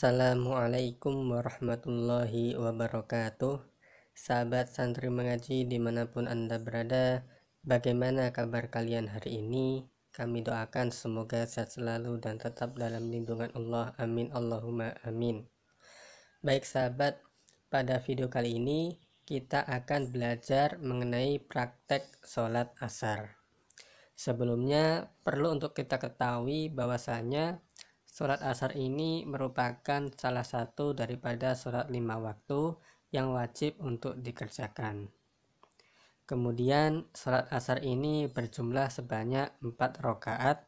Assalamualaikum warahmatullahi wabarakatuh Sahabat santri mengaji dimanapun Anda berada Bagaimana kabar kalian hari ini? Kami doakan semoga sehat selalu dan tetap dalam lindungan Allah Amin Allahumma amin Baik sahabat, pada video kali ini kita akan belajar mengenai praktek sholat asar Sebelumnya perlu untuk kita ketahui bahwasanya Surat asar ini merupakan salah satu daripada surat lima waktu yang wajib untuk dikerjakan. Kemudian surat asar ini berjumlah sebanyak empat rokaat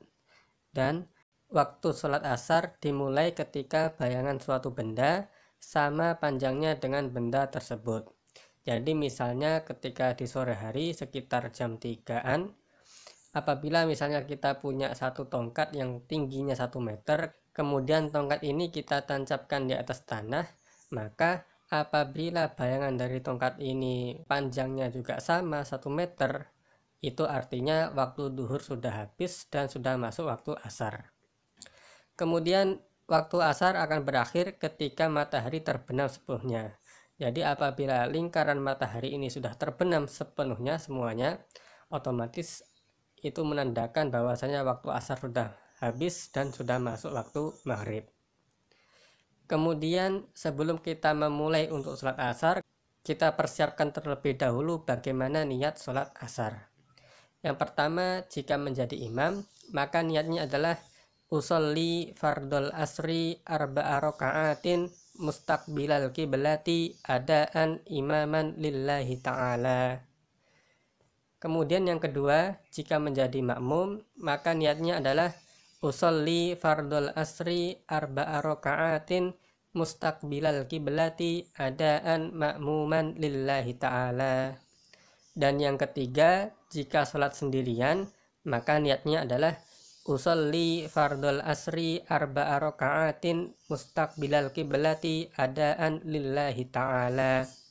dan waktu surat asar dimulai ketika bayangan suatu benda sama panjangnya dengan benda tersebut. Jadi misalnya ketika di sore hari sekitar jam 3 apabila misalnya kita punya satu tongkat yang tingginya 1 meter, kemudian tongkat ini kita tancapkan di atas tanah, maka apabila bayangan dari tongkat ini panjangnya juga sama 1 meter, itu artinya waktu duhur sudah habis dan sudah masuk waktu asar. Kemudian waktu asar akan berakhir ketika matahari terbenam sepenuhnya. Jadi apabila lingkaran matahari ini sudah terbenam sepenuhnya semuanya, otomatis itu menandakan bahwasanya waktu asar sudah habis dan sudah masuk waktu maghrib. Kemudian sebelum kita memulai untuk sholat asar, kita persiapkan terlebih dahulu bagaimana niat sholat asar. Yang pertama, jika menjadi imam, maka niatnya adalah usolli fardol asri arba'a raka'atin mustaqbilal kiblati adaan imaman lillahi ta'ala. Kemudian yang kedua, jika menjadi makmum, maka niatnya adalah usolli fardul asri arba'a raka'atin mustaqbilal kiblati adaan makmuman lillahi ta'ala. Dan yang ketiga, jika sholat sendirian, maka niatnya adalah usolli fardul asri arba'a raka'atin mustaqbilal kiblati adaan lillahi ta'ala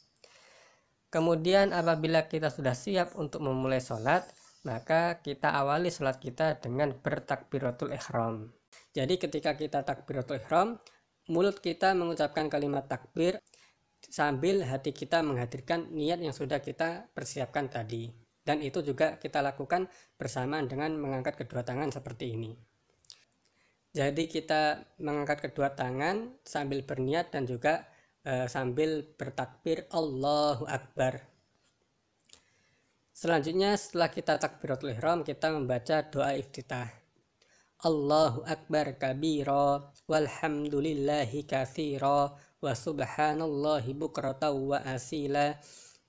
Kemudian apabila kita sudah siap untuk memulai sholat, maka kita awali sholat kita dengan bertakbiratul ihram. Jadi ketika kita takbiratul ihram, mulut kita mengucapkan kalimat takbir sambil hati kita menghadirkan niat yang sudah kita persiapkan tadi. Dan itu juga kita lakukan bersamaan dengan mengangkat kedua tangan seperti ini. Jadi kita mengangkat kedua tangan sambil berniat dan juga Eh, sambil bertakbir Allahu Akbar. Selanjutnya setelah kita takbiratul ihram kita membaca doa iftitah. Allahu Akbar kabira walhamdulillahi kathira wa subhanallahi bukrata wa asila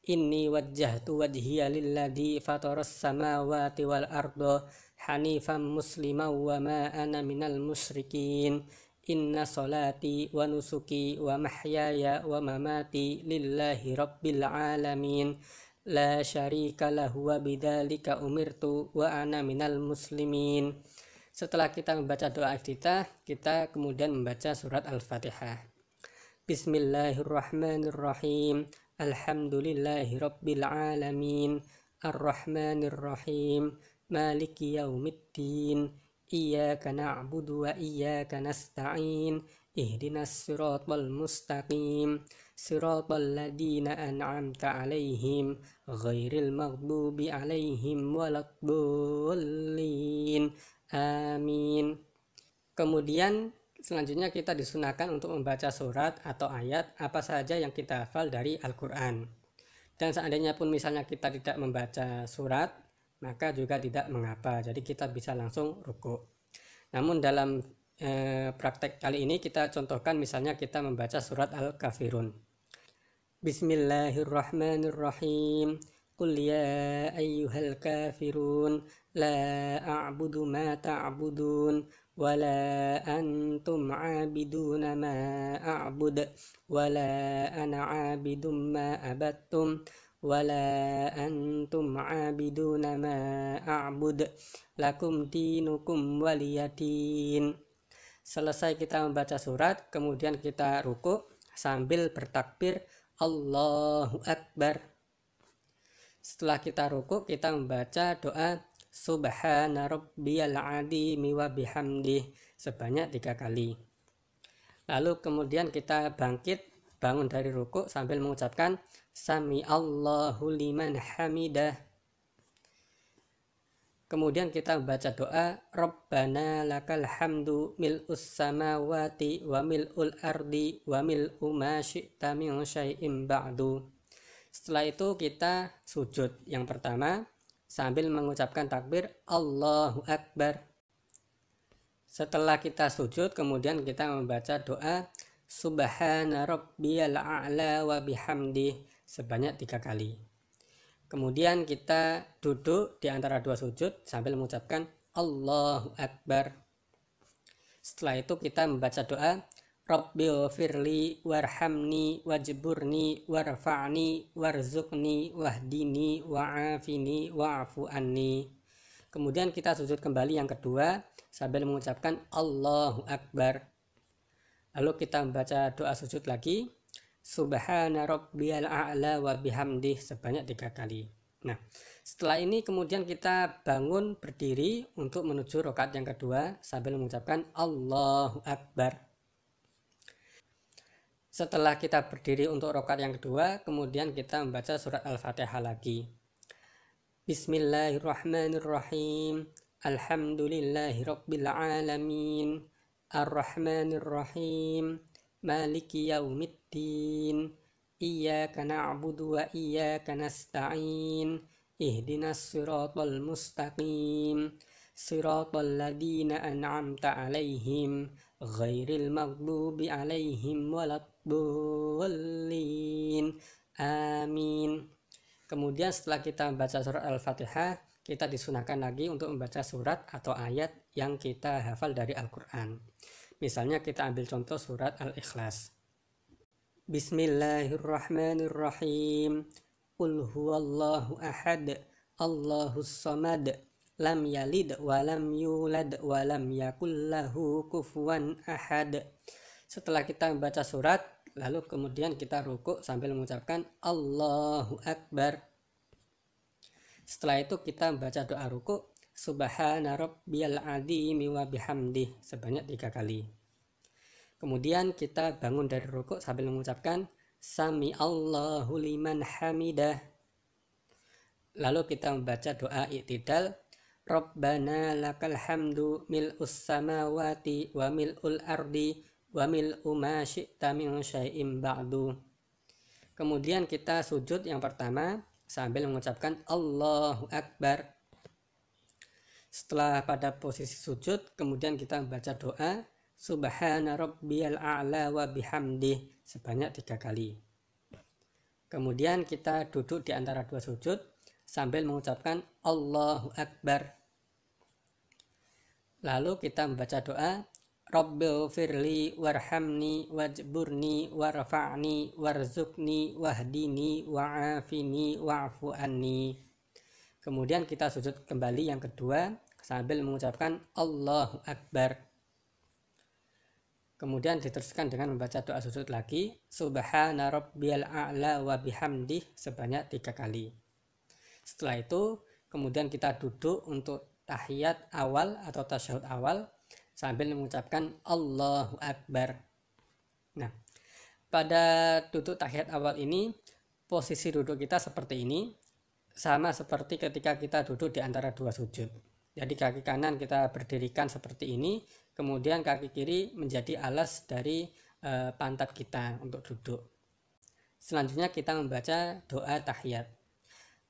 inni wajjahtu wajhiya lilladhi fataras samawati wal arda hanifan musliman wa ma ana minal musyrikin Inna salati wa nusuki wa mahyaya wa mamati lillahi rabbil alamin La syarika lahu wa bidhalika umirtu wa ana minal muslimin. Setelah kita membaca doa iftitah, kita kemudian membaca surat Al-Fatihah. Bismillahirrahmanirrahim. Alhamdulillahi rabbil alamin. Arrahmanirrahim. Maliki yaumiddin. إياك نعبد وإياك نستعين اهدنا الصراط المستقيم صراط الذين أنعمت عليهم غير المغضوب عليهم ولا الضالين آمين Kemudian selanjutnya kita disunahkan untuk membaca surat atau ayat apa saja yang kita hafal dari Al-Quran. Dan seandainya pun misalnya kita tidak membaca surat maka juga tidak mengapa. Jadi kita bisa langsung ruku. Namun dalam e, praktek kali ini kita contohkan misalnya kita membaca surat Al-Kafirun. Bismillahirrahmanirrahim. Qul ya ayyuhal kafirun la a'budu ma ta'budun wa la antum 'abiduna ma a'bud wa la ana 'abidum ma abattum ولا أنتم عابدون ما أعبد lakum ولي دين selesai kita membaca surat kemudian kita ruku sambil bertakbir Allahu Akbar setelah kita ruku kita membaca doa Subhana rabbiyal adimi wa bihamdih sebanyak tiga kali lalu kemudian kita bangkit bangun dari ruku sambil mengucapkan sami Allahu liman hamidah. Kemudian kita baca doa Rabbana lakal hamdu mil samawati wa ul ardi wa mil umasyita min syai'in ba'du. Setelah itu kita sujud yang pertama sambil mengucapkan takbir Allahu Akbar. Setelah kita sujud kemudian kita membaca doa Subhana rabbiyal a'la wa bihamdih sebanyak tiga kali. Kemudian kita duduk di antara dua sujud sambil mengucapkan Allahu Akbar. Setelah itu kita membaca doa Rabbil firli warhamni wajburni warfa'ni warzuqni wahdini wa'afini wa'fu anni. Kemudian kita sujud kembali yang kedua sambil mengucapkan Allahu Akbar. Lalu kita membaca doa sujud lagi. Subhana rabbiyal a'la wa bihamdih sebanyak tiga kali. Nah, setelah ini kemudian kita bangun berdiri untuk menuju rokat yang kedua sambil mengucapkan Allahu Akbar. Setelah kita berdiri untuk rokat yang kedua, kemudian kita membaca surat Al-Fatihah lagi. Bismillahirrahmanirrahim. Alhamdulillahi alamin. Ar-Rahmanir-Rahim Maliki Yawmiddin Iyaka na'budu wa iyaka nasta'in Ihdinas siratal mustaqim Siratal ladina an'amta alaihim Ghairil maghdubi alaihim waladdallin Amin Kemudian setelah kita baca surat Al-Fatihah, kita disunahkan lagi untuk membaca surat atau ayat yang kita hafal dari Al-Quran. Misalnya kita ambil contoh surat Al-Ikhlas. Bismillahirrahmanirrahim. Qul huwallahu ahad, Allahus samad, lam yalid wa lam yulad wa lam yakul lahu kufuwan ahad. Setelah kita membaca surat, lalu kemudian kita rukuk sambil mengucapkan Allahu Akbar. Setelah itu kita membaca doa rukuk subhana rabbiyal azimi wa bihamdih sebanyak tiga kali. Kemudian kita bangun dari rukuk sambil mengucapkan sami Allahu liman hamidah. Lalu kita membaca doa i'tidal Rabbana lakal hamdu mil samawati wa mil'ul ardi wa mil'u ma syi'ta min syai'im ba'du. Kemudian kita sujud yang pertama sambil mengucapkan Allahu Akbar setelah pada posisi sujud, kemudian kita membaca doa Subhana rabbiyal a'la wa bihamdi sebanyak tiga kali. Kemudian kita duduk di antara dua sujud sambil mengucapkan Allahu Akbar. Lalu kita membaca doa Rabbil firli warhamni wajburni warfa'ni warzukni wahdini wa'afini wafuani Kemudian kita sujud kembali yang kedua sambil mengucapkan Allahu Akbar. Kemudian diteruskan dengan membaca doa sujud lagi Subhana rabbiyal a'la wa bihamdih sebanyak tiga kali. Setelah itu kemudian kita duduk untuk tahiyat awal atau tasyahud awal sambil mengucapkan Allahu Akbar. Nah, pada duduk tahiyat awal ini posisi duduk kita seperti ini sama seperti ketika kita duduk di antara dua sujud. Jadi kaki kanan kita berdirikan seperti ini, kemudian kaki kiri menjadi alas dari e, pantat kita untuk duduk. Selanjutnya kita membaca doa tahiyat.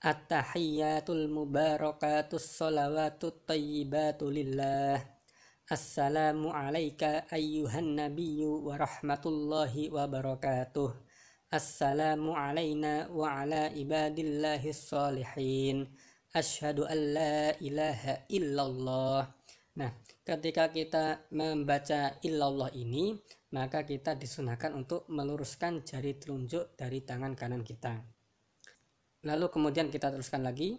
At-tahiyyatul mubarakatus salawatu tayyibatu lillah. Assalamu alayka ayyuhan nabiyyu wa rahmatullahi wa barakatuh. Assalamu alayna wa ala ibadillahi salihin asyhadu alla ilaha illallah. Nah, ketika kita membaca illallah ini, maka kita disunahkan untuk meluruskan jari telunjuk dari tangan kanan kita. Lalu kemudian kita teruskan lagi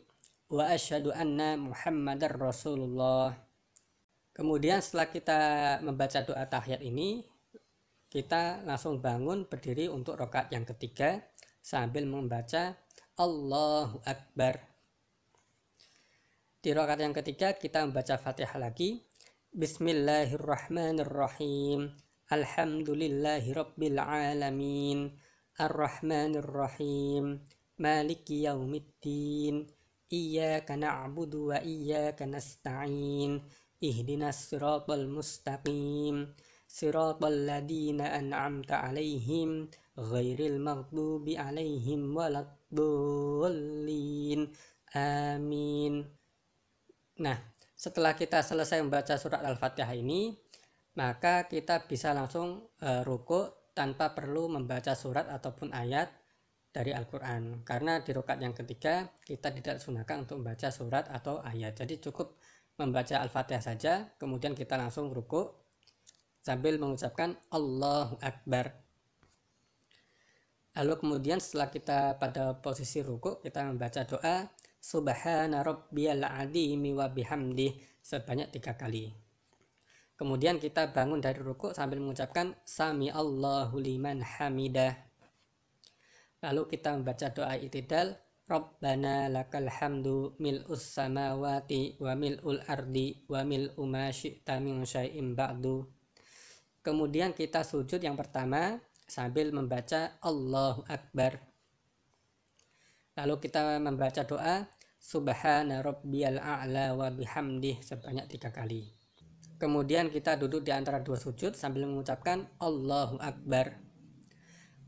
wa asyhadu anna Muhammadar Rasulullah. Kemudian setelah kita membaca doa tahiyat ini, kita langsung bangun berdiri untuk rokat yang ketiga sambil membaca Allahu Akbar. Di rakaat yang ketiga kita membaca Fatihah lagi. Bismillahirrahmanirrahim. Alhamdulillahi rabbil alamin. Arrahmanirrahim. Maliki yaumiddin. Iyyaka na'budu wa iyyaka nasta'in. Ihdinas siratal mustaqim. Siratal ladina an'amta 'alaihim ghairil maghdubi 'alaihim waladdallin. Amin. Nah, setelah kita selesai membaca surat Al-Fatihah ini, maka kita bisa langsung e, rukuk tanpa perlu membaca surat ataupun ayat dari Al-Quran. Karena di rokat yang ketiga, kita tidak sunahkan untuk membaca surat atau ayat. Jadi cukup membaca Al-Fatihah saja, kemudian kita langsung ruku' sambil mengucapkan Allahu Akbar. Lalu kemudian setelah kita pada posisi ruku' kita membaca doa subhana rabbiyal azimi wa bihamdi sebanyak tiga kali. Kemudian kita bangun dari ruku sambil mengucapkan sami Allahu liman hamidah. Lalu kita membaca doa itidal Rabbana lakal hamdu mil'us samawati wa mil'ul ardi wa mil'u ma syi'ta min syai'in ba'du. Kemudian kita sujud yang pertama sambil membaca Allahu Akbar. Lalu kita membaca doa Subhana rabbiyal a'la wa bihamdih sebanyak tiga kali. Kemudian kita duduk di antara dua sujud sambil mengucapkan Allahu Akbar.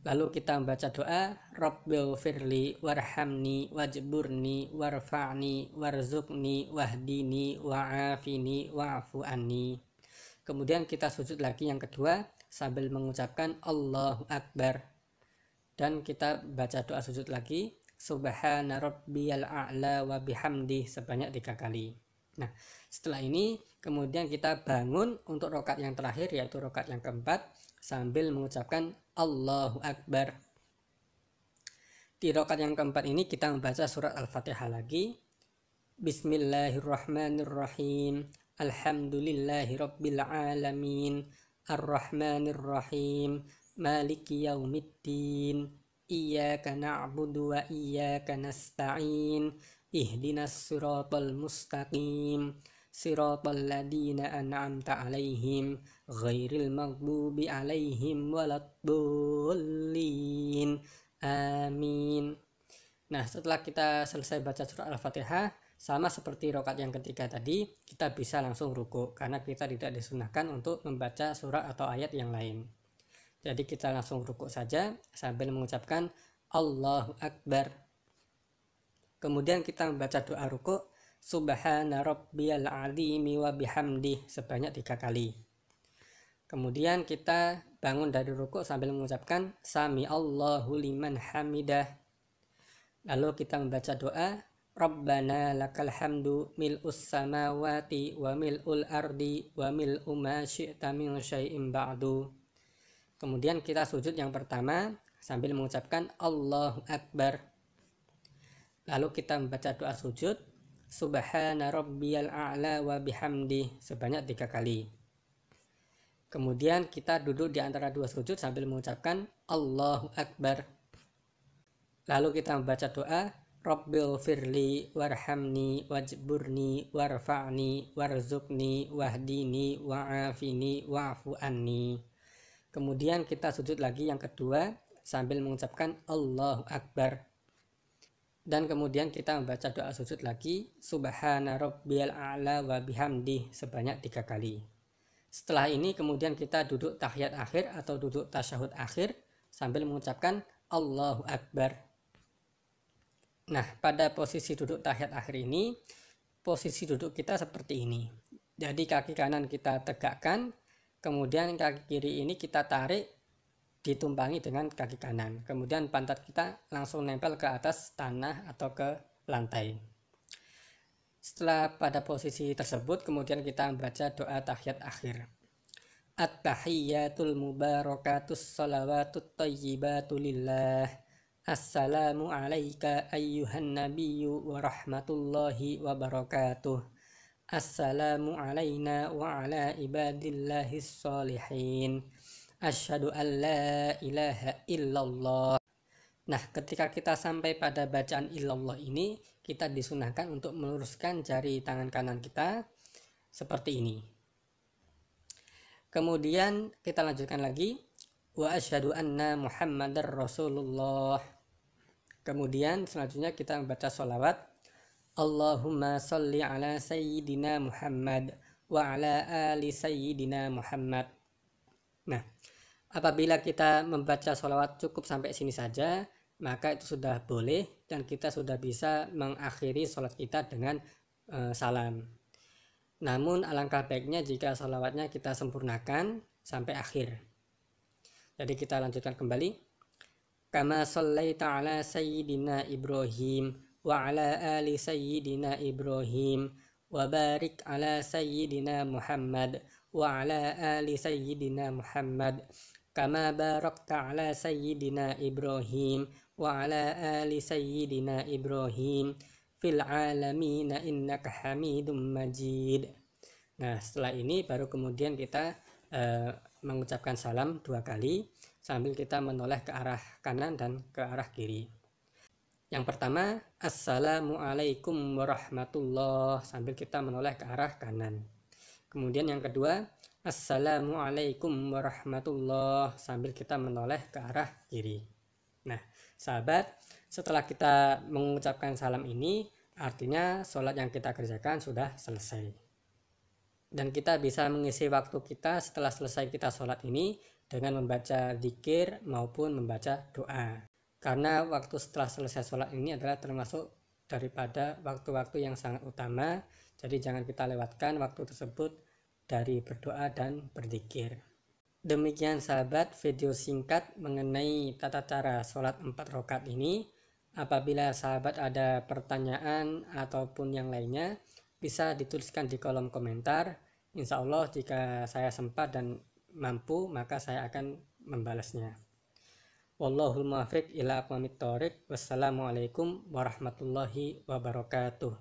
Lalu kita membaca doa Rabbil firli warhamni wajburni warfa'ni warzukni wahdini wa'afini wafuani Kemudian kita sujud lagi yang kedua sambil mengucapkan Allahu Akbar. Dan kita baca doa sujud lagi subhana rabbiyal a'la wa bihamdi sebanyak tiga kali. Nah, setelah ini kemudian kita bangun untuk rokat yang terakhir yaitu rokat yang keempat sambil mengucapkan Allahu Akbar. Di rokat yang keempat ini kita membaca surat Al-Fatihah lagi. Bismillahirrahmanirrahim. Alhamdulillahirabbil alamin. Arrahmanirrahim. Maliki yaumiddin. إياك نعبد وإياك نستعين nasta'in السراط المستقيم سراط الذين أنعمت عليهم غير المغضوب عليهم ولا Waladdullin آمين. Nah setelah kita selesai baca surah Al-Fatihah sama seperti rokat yang ketiga tadi, kita bisa langsung ruku karena kita tidak disunahkan untuk membaca surat atau ayat yang lain. Jadi kita langsung rukuk saja sambil mengucapkan Allahu Akbar. Kemudian kita membaca doa rukuk Subhana rabbiyal azimi wa bihamdih sebanyak tiga kali. Kemudian kita bangun dari rukuk sambil mengucapkan Sami Allahu liman hamidah. Lalu kita membaca doa Rabbana lakal hamdu mil'us samawati wa mil'ul ardi wa mil umasyi'ta min syai'in ba'du. Kemudian kita sujud yang pertama sambil mengucapkan Allahu Akbar. Lalu kita membaca doa sujud Subhana rabbiyal a'la wa bihamdi sebanyak tiga kali. Kemudian kita duduk di antara dua sujud sambil mengucapkan Allahu Akbar. Lalu kita membaca doa Rabbil firli warhamni wajburni warfa'ni warzukni wahdini wa'afini wa'fu anni. Kemudian kita sujud lagi yang kedua sambil mengucapkan Allahu Akbar. Dan kemudian kita membaca doa sujud lagi Subhana Rabbiyal A'la wa bihamdi sebanyak tiga kali. Setelah ini kemudian kita duduk tahiyat akhir atau duduk tasyahud akhir sambil mengucapkan Allahu Akbar. Nah, pada posisi duduk tahiyat akhir ini, posisi duduk kita seperti ini. Jadi kaki kanan kita tegakkan, kemudian kaki kiri ini kita tarik ditumpangi dengan kaki kanan kemudian pantat kita langsung nempel ke atas tanah atau ke lantai setelah pada posisi tersebut kemudian kita membaca doa tahiyat akhir At-tahiyyatul mubarakatus salawatut tayyibatu lillah Assalamu alayka ayyuhan nabiyyu wa rahmatullahi wa barakatuh السلام علينا وعلى عباد الله الصالحين أن an la ilaha illallah Nah, ketika kita sampai pada bacaan illallah ini, kita disunahkan untuk meluruskan jari tangan kanan kita seperti ini. Kemudian kita lanjutkan lagi wa asyhadu anna Muhammadar Rasulullah. Kemudian selanjutnya kita membaca sholawat Allahumma salli ala sayyidina Muhammad wa ala ali sayyidina Muhammad. Nah, apabila kita membaca sholawat cukup sampai sini saja, maka itu sudah boleh dan kita sudah bisa mengakhiri sholat kita dengan e, salam. Namun alangkah baiknya jika sholawatnya kita sempurnakan sampai akhir. Jadi kita lanjutkan kembali. Kama sallaita ala sayyidina Ibrahim وعلى آل سيدنا إبراهيم وبارك على سيدنا محمد وعلى آل سيدنا محمد كما باركت على سيدنا إبراهيم وعلى آل سيدنا إبراهيم في العالمين إنك حميد مجيد Nah setelah ini baru kemudian kita uh, mengucapkan salam dua kali sambil kita menoleh ke arah kanan dan ke arah kiri. Yang pertama, Assalamualaikum warahmatullah sambil kita menoleh ke arah kanan. Kemudian yang kedua, Assalamualaikum warahmatullah sambil kita menoleh ke arah kiri. Nah, sahabat, setelah kita mengucapkan salam ini, artinya sholat yang kita kerjakan sudah selesai. Dan kita bisa mengisi waktu kita setelah selesai kita sholat ini dengan membaca zikir maupun membaca doa karena waktu setelah selesai sholat ini adalah termasuk daripada waktu-waktu yang sangat utama jadi jangan kita lewatkan waktu tersebut dari berdoa dan berzikir demikian sahabat video singkat mengenai tata cara sholat 4 rokat ini apabila sahabat ada pertanyaan ataupun yang lainnya bisa dituliskan di kolom komentar insya Allah jika saya sempat dan mampu maka saya akan membalasnya Wallahul muafiq ila aqwamit thoriq. Wassalamualaikum warahmatullahi wabarakatuh.